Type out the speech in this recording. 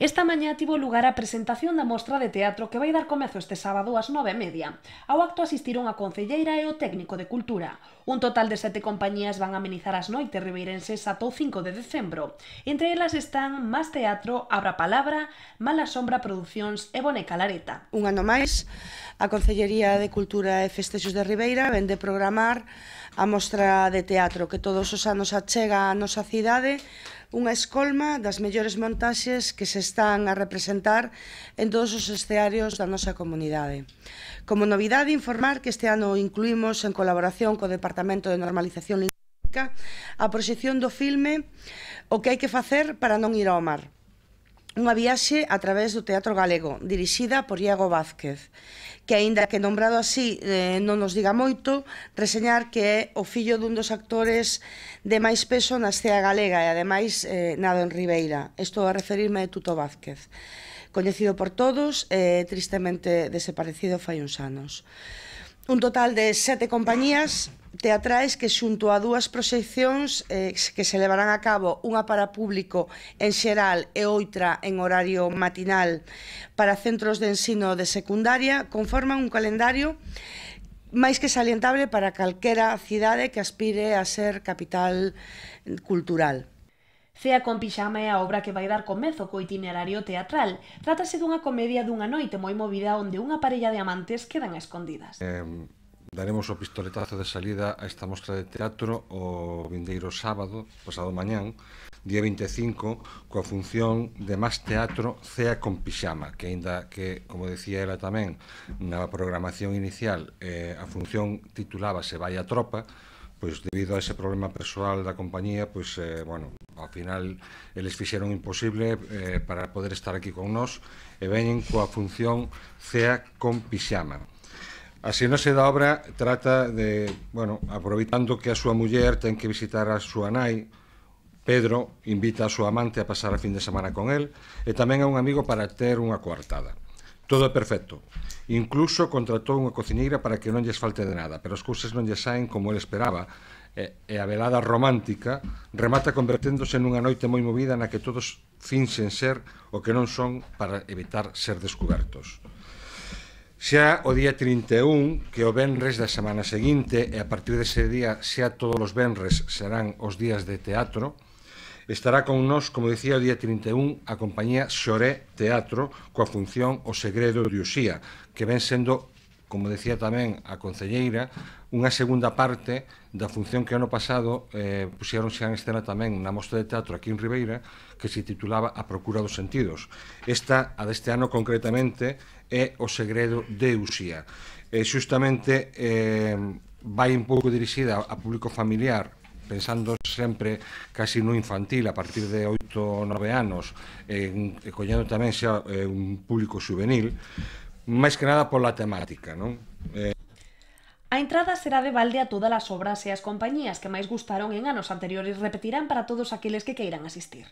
Esta mañá tivo lugar a presentación da mostra de teatro que vai dar comezo este sábado ás 9:30. Ao acto asistiron a concelleira e o técnico de cultura. Un total de sete compañías van amenizar as noites ribeirenses ata o 5 de decembro. Entre elas están Más Teatro, Abra Palabra, Mala Sombra Producións e Boneca Lareta. Un ano máis, a Concellería de Cultura e Festexos de Ribeira vende programar a mostra de teatro que todos os anos achega a nosa cidade unha escolma das mellores montaxes que se están a representar en todos os estearios da nosa comunidade. Como novidade, informar que este ano incluímos en colaboración co Departamento de Normalización Lingüística a proxección do filme O que hai que facer para non ir ao mar, unha viaxe a través do Teatro Galego, dirixida por Iago Vázquez, que aínda que nombrado así eh, non nos diga moito, reseñar que é o fillo dun dos actores de máis peso na escena galega e ademais eh, nado en Ribeira. Estou a referirme a Tuto Vázquez, coñecido por todos e eh, tristemente desaparecido fai uns anos un total de sete compañías teatrais que xunto a dúas proxeccións eh, que se levarán a cabo unha para público en xeral e outra en horario matinal para centros de ensino de secundaria conforman un calendario máis que salientable para calquera cidade que aspire a ser capital cultural. Cea con pijama é a obra que vai dar comezo co itinerario teatral. Trátase dunha comedia dunha noite moi movida onde unha parella de amantes quedan escondidas. Eh, daremos o pistoletazo de salida a esta mostra de teatro o vindeiro sábado, pasado mañán, día 25, coa función de máis Teatro Cea con Pixama, que aínda que, como decía ela tamén, na programación inicial eh, a función titulábase Vai a Tropa, pois debido a ese problema persoal da compañía, pois eh, bueno, ao final eles fixeron imposible eh, para poder estar aquí con nós e veñen coa función CEA con pixama. A sinose da obra trata de, bueno, aproveitando que a súa muller ten que visitar a súa nai, Pedro invita a súa amante a pasar a fin de semana con el e tamén a un amigo para ter unha coartada. Todo é perfecto. Incluso contratou unha cociñeira para que non lles falte de nada, pero as cousas non lle saen como el esperaba, e, e a velada romántica remata converténdose nunha noite moi movida na que todos finxen ser o que non son para evitar ser descubertos. Xa o día 31, que o venres da semana seguinte, e a partir dese día xa todos os venres serán os días de teatro, Estará con nós, como decía, o día 31 a compañía Xoré Teatro coa función O Segredo de Uxía, que ven sendo, como decía tamén a concelleira, unha segunda parte da función que ano pasado eh, xa en escena tamén na mostra de teatro aquí en Ribeira que se titulaba A Procura dos Sentidos. Esta, a deste ano concretamente, é O Segredo de Uxía. E eh, xustamente eh, vai un pouco dirixida a público familiar pensando sempre casi no infantil a partir de 8 ou 9 anos en, e coñendo tamén xa eh, un público juvenil máis que nada pola temática non? Eh, A entrada será de balde a todas as obras e as compañías que máis gustaron en anos anteriores repetirán para todos aqueles que queiran asistir.